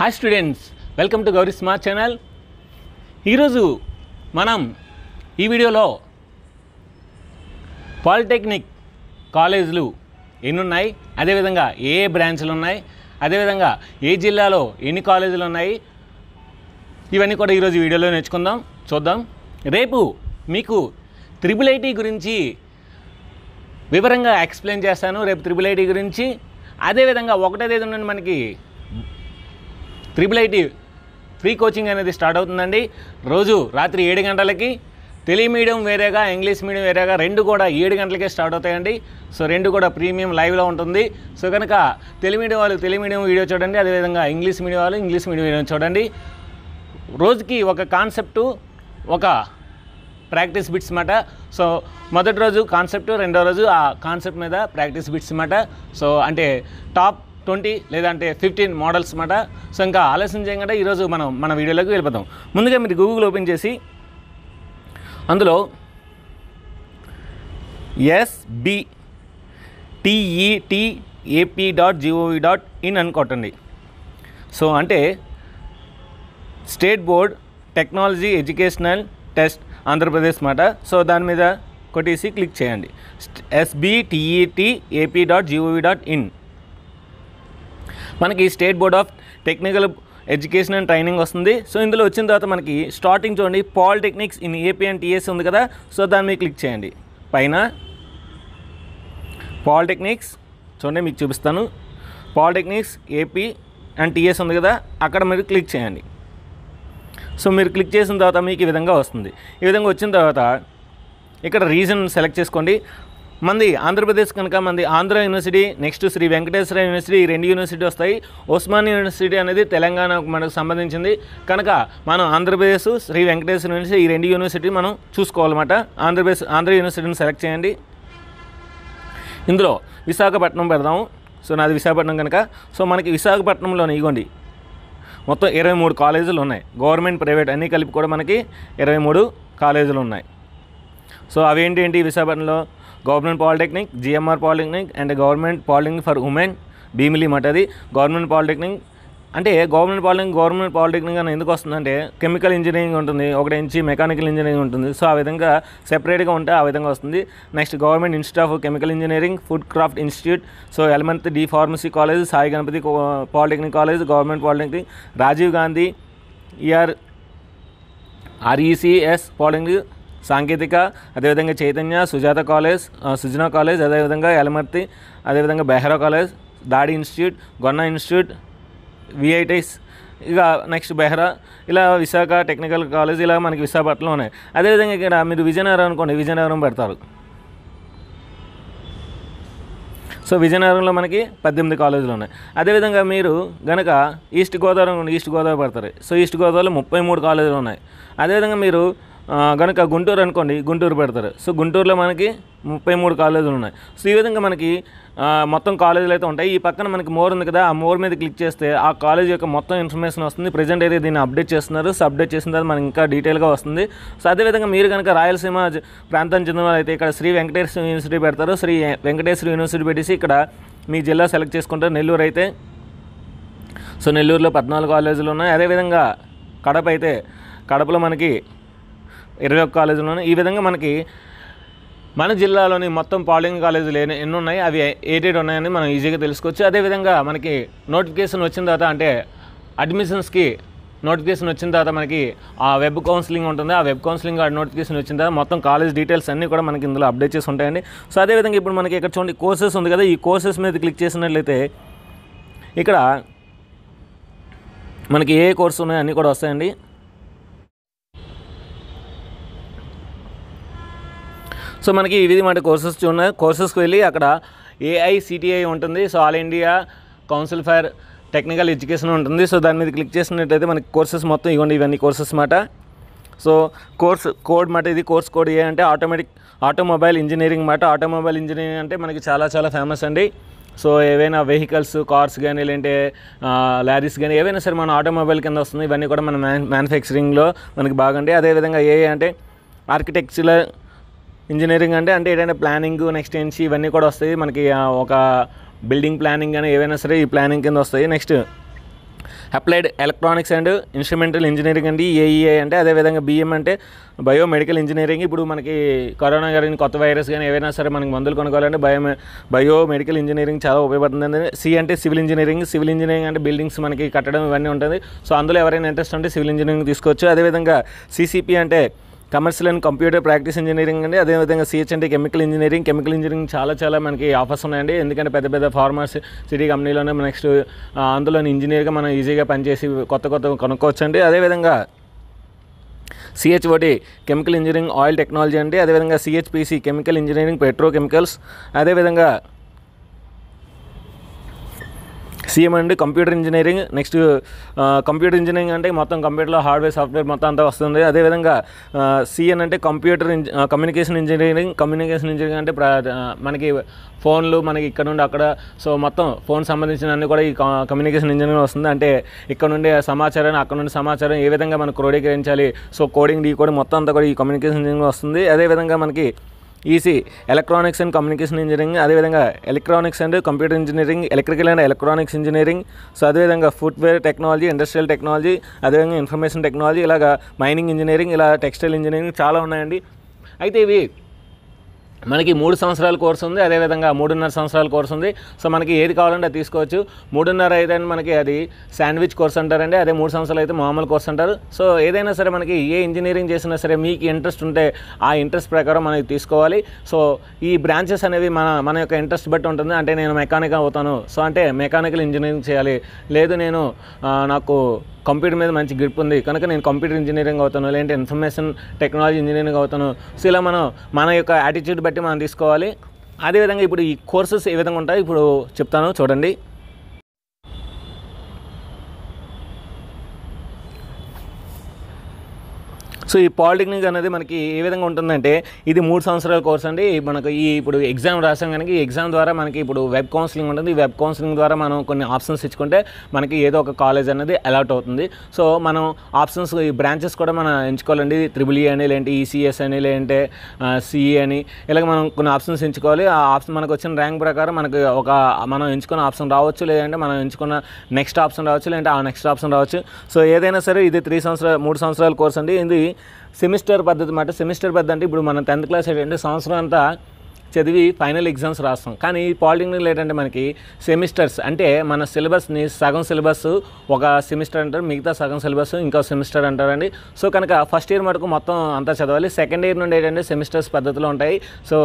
hi students welcome to Gowri smart channel ఈరోజు మనం ఈ వీడియోలో పాలిటెక్నిక్ కాలేజీలు ఎన్ని ఉన్నాయి అదేవిధంగా ఏ ఏ బ్రాంచ్లు ఉన్నాయి అదేవిధంగా ఏ జిల్లాలో ఎన్ని కాలేజీలు ఉన్నాయి ఇవన్నీ కూడా ఈరోజు వీడియోలో నేర్చుకుందాం చూద్దాం రేపు మీకు త్రిబుల్ ఐటీ గురించి వివరంగా ఎక్స్ప్లెయిన్ చేస్తాను రేపు త్రిబుల్ ఐటీ గురించి అదేవిధంగా ఒకటే తేదీ నుండి మనకి త్రిపుల్ ఐటీ ఫ్రీ కోచింగ్ అనేది స్టార్ట్ అవుతుందండి రోజు రాత్రి ఏడు గంటలకి తెలుగు మీడియం వేరేగా ఇంగ్లీష్ మీడియం వేరేగా రెండు కూడా ఏడు గంటలకే స్టార్ట్ అవుతాయండి సో రెండు కూడా ప్రీమియం లైవ్లో ఉంటుంది సో కనుక తెలుగు మీడియం వాళ్ళు తెలుగు మీడియం వీడియో చూడండి అదేవిధంగా ఇంగ్లీష్ మీడియం వాళ్ళు ఇంగ్లీష్ మీడియం వీడియో చూడండి రోజుకి ఒక కాన్సెప్టు ఒక ప్రాక్టీస్ బిట్స్ మాట సో మొదటి రోజు కాన్సెప్ట్ రెండో రోజు ఆ కాన్సెప్ట్ మీద ప్రాక్టీస్ బిట్స్ మాట సో అంటే టాప్ ట్వంటీ లేదంటే ఫిఫ్టీన్ మోడల్స్ మాట సో ఇంకా ఆలస్యం చేయకుండా ఈరోజు మనం మన వీడియోలోకి వెళ్ళిపోతాం ముందుగా మీరు గూగుల్ ఓపెన్ చేసి అందులో SB TET AP dot gov dot in అనుకోటండి కొట్టండి సో అంటే state board technology educational test Andhra Pradesh మాట సో దాని మీద కొట్టేసి క్లిక్ చేయండి SBTET AP dot gov dot in మనకి state board of technical education and training వస్తుంది సో ఇందులో వచ్చిన తర్వాత మనకి స్టార్టింగ్ చూడండి polytechnics in AP and TS ఉంది కదా సో దాని మీద క్లిక్ చేయండి పైన పాలిటెక్నిక్స్ చూడండి మీకు చూపిస్తాను పాలిటెక్నిక్స్ ఏపీ అండ్ టీఎస్ ఉంది కదా అక్కడ మీరు క్లిక్ చేయండి సో మీరు క్లిక్ చేసిన తర్వాత మీకు ఈ విధంగా వస్తుంది ఈ విధంగా వచ్చిన తర్వాత ఇక్కడ రీజన్ సెలెక్ట్ చేసుకోండి మంది ఆంధ్రప్రదేశ్ కనుక మంది Andhra university next Sri Venkateswara university రెండు యూనివర్సిటీ వస్తాయి ఉస్మాన్ యూనివర్సిటీ అనేది తెలంగాణ మనకు సంబంధించింది కనుక మనం ఆంధ్రప్రదేశ్ శ్రీ వెంకటేశ్వర యూనివర్సిటీ ఈ రెండు యూనివర్సిటీ మనం చూసుకోవాలన్నమాట ఆంధ్రప్రదేశ్ ఆంధ్ర యూనివర్సిటీని సెలెక్ట్ చేయండి ఇందులో విశాఖపట్నం పెడదాము సో నాది విశాఖపట్నం కనుక సో మనకి విశాఖపట్నంలోని ఇగోండి మొత్తం ఇరవై మూడు కాలేజీలు ఉన్నాయి గవర్నమెంట్ ప్రైవేట్ అన్నీ కలిపి కూడా మనకి ఇరవై మూడు కాలేజీలు ఉన్నాయి సో అవేంటి ఏంటి విశాఖపట్నంలో government polytechnic GMR polytechnic and government polytechnic for women Bheemili మటది గవర్నమెంట్ పాలిటెక్నిక్ అంటే గవర్నమెంట్ పాలిటెక్నిక్ గవర్నమెంట్ పాలిటెక్నిక్ అని ఎందుకు వస్తుందంటే కెమికల్ ఇంజనీరింగ్ ఉంటుంది ఒకటి నుంచి మెకానికల్ ఇంజనీరింగ్ ఉంటుంది సో ఆ విధంగా సెపరేట్గా ఉంటే ఆ విధంగా వస్తుంది next government institute of chemical engineering food craft institute so ఎలమెంత్ D pharmacy college Sai Ganapathi polytechnic college government polytechnic Rajiv Gandhi ER RECS polytechnic సాంకేతిక అదేవిధంగా చైతన్య సుజాత కాలేజ్ సుజనా కాలేజ్ అదేవిధంగా యలమర్తి అదేవిధంగా Behra college Dadi institute Gonna institute విఐటైస్ ఇక నెక్స్ట్ బెహ్రా ఇలా విశాఖ టెక్నికల్ కాలేజ్ ఇలా మనకి విశాఖపట్నంలో ఉన్నాయి అదేవిధంగా ఇక్కడ మీరు విజయనగరం అనుకోండి విజయనగరం పెడతారు సో విజయనగరంలో మనకి పద్దెనిమిది కాలేజీలు ఉన్నాయి అదేవిధంగా మీరు గనక ఈస్ట్ గోదావరి ఈస్ట్ గోదావరి పడతారు సో ఈస్ట్ గోదావరిలో ముప్పై మూడు కాలేజీలు ఉన్నాయి అదేవిధంగా మీరు కనుక గుంటూరు అనుకోండి గుంటూరు పెడతారు సో గుంటూరులో మనకి ముప్పై మూడు కాలేజీలు ఉన్నాయి సో ఈ విధంగా మనకి మొత్తం కాలేజీలు అయితే ఉంటాయి ఈ పక్కన మనకి మోర్ ఉంది కదా ఆ మోర్ మీద క్లిక్ చేస్తే ఆ కాలేజ్ యొక్క మొత్తం ఇన్ఫర్మేషన్ వస్తుంది ప్రజెంట్ అయితే దీన్ని అప్డేట్ చేస్తున్నారు సో అప్డేట్ చేసిన తర్వాత మనకి ఇంకా డీటెయిల్గా వస్తుంది సో అదేవిధంగా మీరు కనుక రాయలసీమ ప్రాంతం చెందిన అయితే ఇక్కడ శ్రీ వెంకటేశ్వర యూనివర్సిటీ పెడతారు శ్రీ వెంకటేశ్వర యూనివర్సిటీ పెట్టేసి ఇక్కడ మీ జిల్లా సెలెక్ట్ చేసుకుంటారు నెల్లూరు అయితే సో నెల్లూరులో పద్నాలుగు కాలేజీలు ఉన్నాయి అదేవిధంగా కడప అయితే కడపలో మనకి ఇరవై ఒక్క కాలేజీలోనే ఈ విధంగా మనకి మన జిల్లాలోని మొత్తం పాలింగ్ కాలేజీలు ఎన్ని ఉన్నాయి అవి ఏటెడ్ ఉన్నాయని మనం ఈజీగా తెలుసుకోవచ్చు అదేవిధంగా మనకి నోటిఫికేషన్ వచ్చిన తర్వాత అంటే అడ్మిషన్స్కి నోటిఫికేషన్ వచ్చిన తర్వాత మనకి ఆ వెబ్ కౌన్సిలింగ్ ఉంటుంది ఆ వెబ్ కౌన్సిలింగ్ నోటిఫికేషన్ వచ్చిన తర్వాత మొత్తం కాలేజ్ డీటెయిల్స్ అన్నీ కూడా మనకి ఇందులో అప్డేట్ చేసి ఉంటాయండి సో అదేవిధంగా ఇప్పుడు మనకి ఇక్కడ చూడండి కోర్సెస్ ఉంది కదా ఈ కోర్సెస్ మీద క్లిక్ చేసినట్లయితే ఇక్కడ మనకి ఏ కోర్స్ ఉన్నాయో అన్నీ కూడా వస్తాయండి సో మనకి వివిధ మన కోర్సెస్ ఉన్నాయి కోర్సెస్కి వెళ్ళి అక్కడ ఏఐసిటిఐ ఉంటుంది so all India council for technical education ఉంటుంది సో దాని మీద క్లిక్ చేసినట్టయితే మనకి కోర్సెస్ మొత్తం ఇవ్వండి ఇవన్నీ కోర్సెస్ మాట సో కోర్స్ కోడ్ మాట ఇది కోర్స్ కోడ్ ఏ అంటే ఆటోమేటిక్ ఆటోమొబైల్ ఇంజనీరింగ్ మాట ఆటోమొబైల్ ఇంజనీరింగ్ అంటే మనకి చాలా చాలా ఫేమస్ అండి సో ఏవైనా వెహికల్స్ కార్స్ కానీ లేదంటే లారీస్ కానీ ఏవైనా సరే మన ఆటోమొబైల్ కింద వస్తుంది ఇవన్నీ కూడా మన మ్యాన్ మ్యానుఫ్యాక్చరింగ్లో మనకి బాగుంటాయి అదేవిధంగా ఏ అంటే ఆర్కిటెక్చర్ ఇంజనీరింగ్ అంటే అంటే ఏదైనా ప్లానింగ్ నెక్స్ట్ ఏంటి ఇవన్నీ కూడా వస్తాయి మనకి ఒక బిల్డింగ్ ప్లానింగ్ కానీ ఏవైనా సరే ఈ ప్లానింగ్ కింద వస్తాయి next applied electronics and instrumental engineering అండి ఏఈఏ అంటే అదేవిధంగా బిఎం అంటే బయోమెడికల్ ఇంజనీరింగ్ ఇప్పుడు మనకి కరోనా కానీ కొత్త వైరస్ కానీ ఏవైనా సరే మనకి మందులు కొనుక్కోవాలంటే బయో బయోమెడికల్ ఇంజనీరింగ్ చాలా ఉపయోగపడుతుంది సి అంటే సివిల్ ఇంజనీరింగ్ సివిల్ ఇంజనీరింగ్ అంటే బిల్డింగ్స్ మనకి కట్టడం ఇవన్నీ ఉంటుంది సో అందులో ఎవరైనా ఇంట్రెస్ట్ ఉంటే సివిల్ ఇంజనీరింగ్ తీసుకోవచ్చు అదేవిధంగా సిసిపి అంటే commercial and computer practice engineering అండి అదేవిధంగా సిహెచ్ అంటే కెమికల్ ఇంజనీరింగ్ కెమికల్ ఇంజనీరింగ్ చాలా చాలా మనకి ఆఫర్స్ ఉన్నాయండి ఎందుకంటే పెద్ద పెద్ద ఫార్మర్స్ సిటీ కంపెనీలోనే నెక్స్ట్ అందులోని ఇంజనీర్గా మనం ఈజీగా పనిచేసి కొత్త కొత్త కొనుక్కోవచ్చు అండి అదేవిధంగా CHOT chemical engineering oil technology అండి అదేవిధంగా సిహెచ్పిసి కెమికల్ ఇంజనీరింగ్ పెట్రోకెమికల్స్ అదేవిధంగా సీఎం అండి computer engineering next computer engineering అంటే మొత్తం కంప్యూటర్లో హార్డ్వేర్ సాఫ్ట్వేర్ మొత్తం అంతా వస్తుంది అదేవిధంగా సీఎన్ అంటే computer communication engineering communication engineering అంటే మనకి ఫోన్లు మనకి ఇక్కడ నుండి అక్కడ సో మొత్తం ఫోన్ సంబంధించిన అన్ని కూడా ఈ కమ్యూనికేషన్ ఇంజనీరింగ్ వస్తుంది అంటే ఇక్కడ నుండి సమాచారం అక్కడ నుండి సమాచారం ఏ విధంగా మనం క్రోడీకరించాలి సో కోడింగ్ డీ కూడా మొత్తం అంతా కూడా ఈ కమ్యూనికేషన్ ఇంజనీరింగ్ వస్తుంది అదేవిధంగా మనకి EC electronics and communication engineering అదేవిధంగా electronics and computer engineering electrical and electronics engineering so అదేవిధంగా ఫుట్వేర్ టెక్నాలజీ ఇండస్ట్రియల్ టెక్నాలజీ అదేవిధంగా ఇన్ఫర్మేషన్ టెక్నాలజీ ఇలాగ మైనింగ్ ఇంజనీరింగ్ ఇలా టెక్స్టైల్ ఇంజనీరింగ్ చాలా ఉన్నాయండి అయితే ఇవి మనకి మూడు సంవత్సరాల కోర్స్ ఉంది అదేవిధంగా మూడున్నర సంవత్సరాల కోర్స్ ఉంది సో మనకి ఏది కావాలంటే అది తీసుకోవచ్చు మూడున్నర అయితే మనకి అది శాండ్విచ్ కోర్స్ అంటారండి అదే మూడు సంవత్సరాలు అయితే మామూలు కోర్స్ అంటారు సో ఏదైనా సరే మనకి ఏ ఇంజనీరింగ్ చేసినా సరే మీకు ఇంట్రెస్ట్ ఉంటే ఆ ఇంట్రెస్ట్ ప్రకారం మనకి తీసుకోవాలి సో ఈ బ్రాంచెస్ అనేవి మన మన యొక్క ఇంట్రెస్ట్ బట్టి ఉంటుంది అంటే నేను మెకానిక్ అవుతాను సో అంటే మెకానికల్ ఇంజనీరింగ్ చేయాలి లేదు నేను నాకు కంప్యూటర్ మీద మంచి గ్రిప్ ఉంది కనుక నేను కంప్యూటర్ ఇంజనీరింగ్ అవుతాను లేదంటే ఇన్ఫర్మేషన్ టెక్నాలజీ ఇంజనీరింగ్ అవుతాను సో ఇలా మనం మన యొక్క యాటిట్యూడ్ బట్టి మనం తీసుకోవాలి అదేవిధంగా ఇప్పుడు ఈ కోర్సెస్ ఏ విధంగా ఉంటాయో ఇప్పుడు చెప్తాను చూడండి సో ఈ పాలిటెక్నిక్ అనేది మనకి ఏ విధంగా ఉంటుందంటే ఇది మూడు సంవత్సరాల కోర్స్ అండి మనకు ఈ ఇప్పుడు ఎగ్జామ్ రాసాం కనుక ఈ ఎగ్జామ్ ద్వారా మనకి ఇప్పుడు వెబ్ కౌన్సిలింగ్ ఉంటుంది ఈ వెబ్ కౌన్సిలింగ్ ద్వారా మనం కొన్ని ఆప్షన్స్ ఇచ్చుకుంటే మనకి ఏదో ఒక కాలేజ్ అనేది అలాట్ అవుతుంది సో మనం ఆప్షన్స్ ఈ బ్రాంచెస్ కూడా మనం ఎంచుకోవాలండి త్రిబుల్ ఈ అని లేదంటే ఈసీఎస్ అని లేదంటే సిఈ అని ఇలాగ మనం కొన్ని ఆప్షన్స్ ఎంచుకోవాలి ఆ ఆప్షన్ మనకు వచ్చిన ర్యాంక్ ప్రకారం మనకు ఒక మనం ఎంచుకున్న ఆప్షన్ రావచ్చు లేదంటే మనం ఎంచుకున్న నెక్స్ట్ ఆప్షన్ రావచ్చు లేదంటే ఆ నెక్స్ట్ ఆప్షన్ రావచ్చు సో ఏదైనా సరే ఇది త్రీ సంవత్సరాలు మూడు సంవత్సరాల కోర్స్ అండి ఇది సెమిస్టర్ పద్ధతి మాట సెమిస్టర్ పద్ధతి అంటే ఇప్పుడు మనం టెన్త్ క్లాస్ ఏంటంటే సంవత్సరం అంతా చదివి ఫైనల్ ఎగ్జామ్స్ రాస్తాం కానీ పాలిటెక్నిక్లో ఏంటంటే మనకి సెమిస్టర్స్ అంటే మన సిలబస్ని సగం సిలబస్ ఒక సెమిస్టర్ అంటారు మిగతా సగం సిలబస్ ఇంకో సెమిస్టర్ అంటారండి సో కనుక ఫస్ట్ ఇయర్ మటుకు మొత్తం అంతా చదవాలి సెకండ్ ఇయర్ నుండి ఏంటంటే సెమిస్టర్స్ పద్ధతిలో ఉంటాయి సో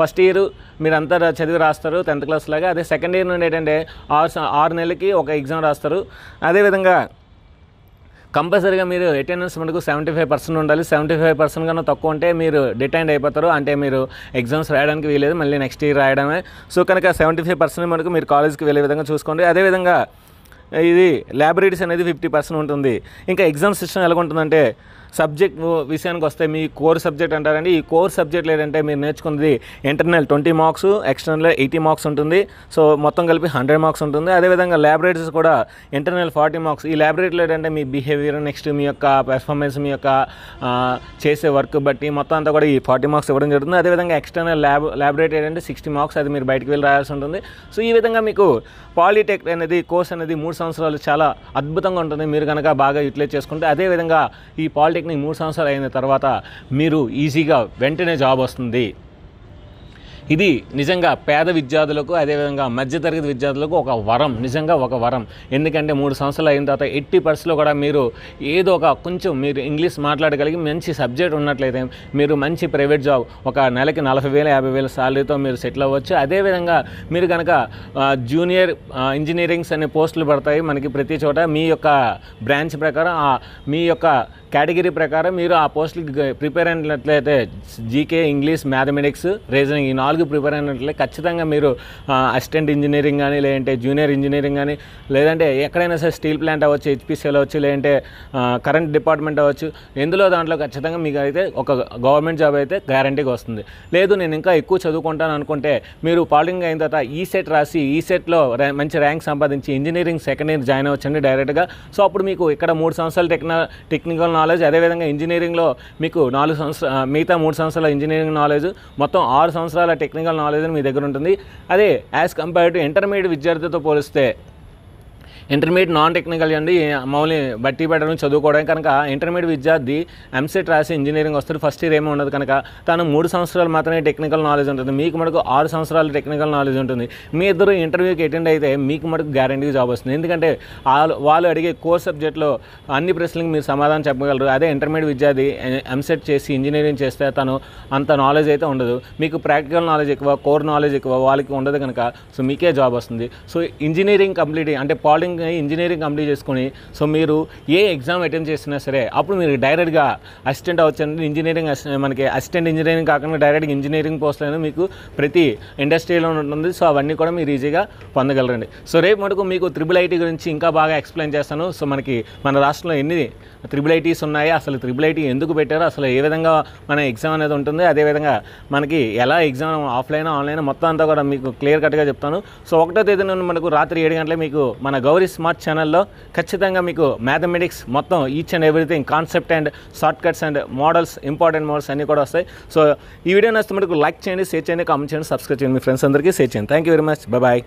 ఫస్ట్ ఇయర్ మీరు అంతా చదివి రాస్తారు టెన్త్ క్లాస్ లాగా అదే సెకండ్ ఇయర్ నుండి ఏంటంటే ఆరు ఆరు నెలలకి ఒక ఎగ్జామ్ రాస్తారు అదేవిధంగా కంపల్సరీగా మీరు అటెండెన్స్ మనకు సెవెంటీ ఫైవ్ పర్సెంట్ ఉండాలి సెవెంటీ ఫైవ్ పర్సెంట్ కన్నా తక్కువ ఉంటే మీరు డిటైన్ అయిపోతారు అంటే మీరు ఎగ్జామ్స్ రాయడానికి వీలేదు మళ్ళీ నెక్స్ట్ ఇయర్ రాయడమే సో కనుక సెవెంటీ ఫైవ్ పర్సెంట్ మనకు మీరు కాలేజ్కి వెళ్ళే విధంగా చూసుకోండి అదేవిధంగా ఇది ల్యాబొరేటరీస్ అనేది ఫిఫ్టీ పర్సెంట్ ఉంటుంది ఇంకా ఎగ్జామ్ సిస్టమ్ ఎలా ఉంటుందంటే సబ్జెక్ట్ విషయానికి వస్తే మీ కోర్ సబ్జెక్ట్ అంటారండి ఈ కోర్ సబ్జెక్ట్ ఏంటంటే మీరు నేర్చుకున్నది internal twenty marks external eighty marks ఉంటుంది సో మొత్తం కలిపి హండ్రెడ్ మార్క్స్ ఉంటుంది అదేవిధంగా ల్యాబరేటరీస్ కూడా ఇంటర్నల్ ఫార్టీ మార్క్స్ ఈ ల్యాబరేటరీ ఏంటంటే మీ బిహేవియర్ నెక్స్ట్ మీ యొక్క పెర్ఫార్మెన్స్ మీ యొక్క చేసే వర్క్ బట్టి మొత్తం అంతా కూడా ఈ ఫార్టీ మార్క్స్ ఇవ్వడం జరుగుతుంది అదేవిధంగా ఎక్స్టర్నల్ ల్యాబ్ ల్యాబరేటరీ ఏంటంటే సిక్స్టీ మార్క్స్ అది మీరు బయటకు వెళ్ళి రాయాల్సి ఉంటుంది సో ఈ విధంగా మీకు పాలిటెక్ అనేది కోర్స్ అనేది మూడు సంవత్సరాలు చాలా అద్భుతంగా ఉంటుంది మీరు కనుక బాగా యూటిలైజ్ చేసుకుంటే అదేవిధంగా ఈ పాలిటెక్ పాలిటెక్నిక్ మూడు సంవత్సరాలు అయిన తర్వాత మీరు ఈజీగా వెంటనే జాబ్ వస్తుంది ఇది నిజంగా పేద విద్యార్థులకు అదేవిధంగా మధ్యతరగతి విద్యార్థులకు ఒక వరం నిజంగా ఒక వరం ఎందుకంటే మూడు సంవత్సరాలు అయిన తర్వాత ఎట్టి పర్సలో కూడా మీరు ఏదో ఒక కొంచెం మీరు ఇంగ్లీష్ మాట్లాడగలిగి మంచి సబ్జెక్ట్ ఉన్నట్లయితే మీరు మంచి ప్రైవేట్ జాబ్ ఒక నెలకి నలభై వేల యాభై వేల శాలరీతో మీరు సెటిల్ అవ్వచ్చు అదేవిధంగా మీరు కనుక జూనియర్ ఇంజనీరింగ్స్ అనే పోస్టులు పడతాయి మనకి ప్రతి చోట మీ యొక్క బ్రాంచ్ ప్రకారం మీ యొక్క కేటగిరీ ప్రకారం మీరు ఆ పోస్ట్కి ప్రిపేర్ అయినట్లయితే జీకే ఇంగ్లీష్ మ్యాథమెటిక్స్ రీజనింగ్ ఈ నాలుగు ప్రిపేర్ అయినట్లయితే ఖచ్చితంగా మీరు అసిస్టెంట్ ఇంజనీరింగ్ కానీ లేదంటే జూనియర్ ఇంజనీరింగ్ కానీ లేదంటే ఎక్కడైనా సరే స్టీల్ ప్లాంట్ అవ్వచ్చు హెచ్పిసిఎల్ అవ్వచ్చు లేదంటే కరెంట్ డిపార్ట్మెంట్ అవ్వచ్చు ఎందులో దాంట్లో ఖచ్చితంగా మీకు అయితే ఒక గవర్నమెంట్ జాబ్ అయితే గ్యారంటీగా వస్తుంది లేదు నేను ఇంకా ఎక్కువ చదువుకుంటాను అనుకుంటే మీరు పాలింగ్ అయిన తర్వాత ఈ సెట్ రాసి ఈ సెట్లో మంచి ర్యాంక్ సంపాదించి ఇంజనీరింగ్ సెకండ్ ఇయర్ జాయిన్ అవ్వచ్చండి డైరెక్ట్గా సో అప్పుడు మీకు ఇక్కడ మూడు సంవత్సరాలు టెక్నా టెక్నికల్ నాలెడ్జ్ అదేవిధంగా ఇంజనీరింగ్లో మీకు నాలుగు సంవత్సరాలు మిగతా మూడు సంవత్సరాల ఇంజనీరింగ్ నాలెడ్జ్ మొత్తం ఆరు సంవత్సరాల టెక్నికల్ నాలెడ్జ్ మీ దగ్గర ఉంటుంది అదే యాజ్ కంపేర్ టు ఇంటర్మీడియట్ విద్యార్థితో పోలిస్తే ఇంటర్మీడియట్ నాన్ టెక్నికల్ అండి మామూలు బట్టి పెట్టడం చదువుకోవడం కనుక ఇంటర్మీడియట్ విద్యార్థి ఎంసెట్ e రాసి ఇంజనీరింగ్ వస్తుంది ఫస్ట్ ఇయర్ ఏమీ ఉండదు కనుక తను మూడు సంవత్సరాలు మాత్రమే టెక్నికల్ నాలెడ్జ్ ఉంటుంది మీకు మనకు ఆరు సంవత్సరాలు టెక్నికల్ నాలెడ్జ్ ఉంటుంది మీ ఇద్దరు ఇంటర్వ్యూకి అటెండ్ అయితే మీకు మనకు గ్యారంటీ జాబ్ వస్తుంది ఎందుకంటే వాళ్ళు అడిగే కోర్ సబ్జెక్ట్లో అన్ని ప్రశ్నలకు మీరు సమాధానం చెప్పగలరు అదే ఇంటర్మీడియట్ విద్యార్థి ఎంసెట్ eh, e చేసి ఇంజనీరింగ్ చేస్తే తను అంత నాలెడ్జ్ అయితే ఉండదు మీకు ప్రాక్టికల్ నాలెడ్జ్ ఎక్కువ కోర్ నాలెడ్జ్ ఎక్కువ వాళ్ళకి ఉండదు కనుక సో మీకే జాబ్ వస్తుంది సో ఇంజనీరింగ్ కంప్లీట్ అంటే పాలింగ్ ఇంజనీరింగ్ కంప్లీట్ చేసుకొని సో మీరు ఏ ఎగ్జామ్ అటెంప్ట్ చేసినా సరే అప్పుడు మీరు డైరెక్ట్గా అసిస్టెంట్ అవ్వచ్చు ఇంజనీరింగ్ మనకి అసిస్టెంట్ ఇంజనీరింగ్ కాకుండా డైరెక్ట్గా ఇంజనీరింగ్ పోస్ట్ అయినా మీకు ప్రతి ఇండస్ట్రీలో ఉంటుంది సో అవన్నీ కూడా మీరు ఈజీగా పొందగలరండి సో రేపు మటుకు మీకు త్రిబుల్ ఐటీ గురించి ఇంకా బాగా ఎక్స్ప్లెయిన్ చేస్తాను సో మనకి మన రాష్ట్రంలో ఎన్ని త్రిబుల్ ఐటీస్ ఉన్నాయి అసలు త్రిబుల్ ఐటీ ఎందుకు పెట్టారు అసలు ఏ విధంగా మన ఎగ్జామ్ అనేది ఉంటుంది అదేవిధంగా మనకి ఎలా ఎగ్జామ్ ఆఫ్లైన్ ఆన్లైన్ మొత్తం అంతా కూడా మీకు క్లియర్ కట్గా చెప్తాను సో ఒకటో తేదీ నుండి మనకు రాత్రి ఏడు గంటల మీకు మన గౌరీ స్మార్ట్ ఛానల్లో ఖచ్చితంగా మీకు మ్యాథమెటిక్స్ మొత్తం each and everything concept and short cuts and models important models అన్నీ కూడా వస్తాయి సో ఈ వీడియో నచ్చితే మనకు లైక్ చేయండి షేర్ చేయండి కామెంట్ చేయండి సబ్స్క్రైబ్ చేయండి మీ ఫ్రెండ్స్ అందరికీ షేర్ చేయండి thank you very much bye